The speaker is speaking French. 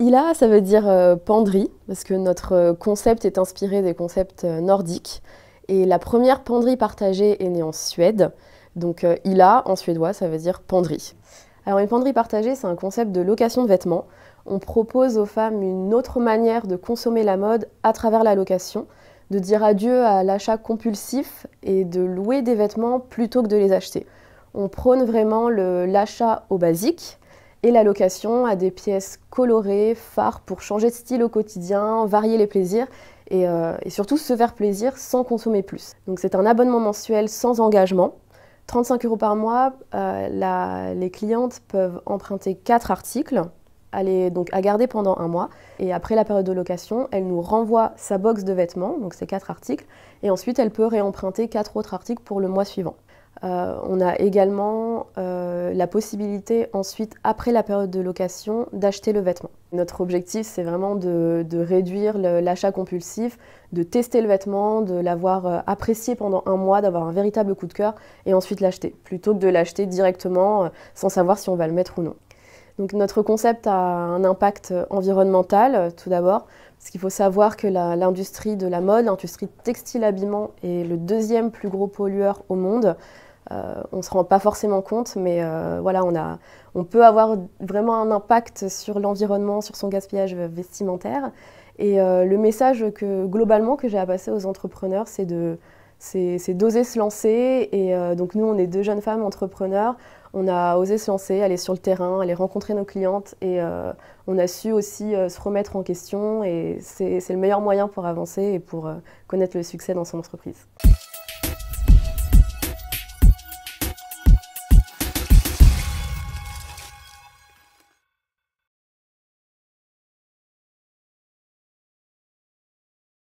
Ila, ça veut dire euh, penderie, parce que notre euh, concept est inspiré des concepts euh, nordiques. Et la première penderie partagée est née en Suède. Donc Ila, en suédois, ça veut dire penderie. Alors une penderie partagée, c'est un concept de location de vêtements. On propose aux femmes une autre manière de consommer la mode à travers la location, de dire adieu à l'achat compulsif et de louer des vêtements plutôt que de les acheter. On prône vraiment l'achat au basique, et la location à des pièces colorées, phares pour changer de style au quotidien, varier les plaisirs et, euh, surtout se faire plaisir sans consommer plus. Donc c'est un abonnement mensuel sans engagement. 35 euros par mois, euh, les clientes peuvent emprunter 4 articles à, garder pendant un mois. Et après la période de location, elle nous renvoie sa box de vêtements, donc ces 4 articles, et ensuite elle peut réemprunter 4 autres articles pour le mois suivant. Euh, on a également euh, la possibilité ensuite, après la période de location, d'acheter le vêtement. Notre objectif, c'est vraiment de, de réduire l'achat compulsif, de tester le vêtement, de l'avoir euh, apprécié pendant un mois, d'avoir un véritable coup de cœur et ensuite l'acheter, plutôt que de l'acheter directement sans savoir si on va le mettre ou non. Donc notre concept a un impact environnemental tout d'abord, parce qu'il faut savoir que l'industrie de la mode, l'industrie textile habillement est le deuxième plus gros pollueur au monde. Euh, on ne se rend pas forcément compte, mais euh, voilà, on, peut avoir vraiment un impact sur l'environnement, sur son gaspillage vestimentaire. Et euh, le message que globalement que j'ai à passer aux entrepreneurs, c'est de c'est d'oser se lancer. Et donc nous, on est deux jeunes femmes entrepreneurs. On a osé se lancer, aller sur le terrain, aller rencontrer nos clientes et on a su aussi se remettre en question. Et c'est le meilleur moyen pour avancer et pour connaître le succès dans son entreprise.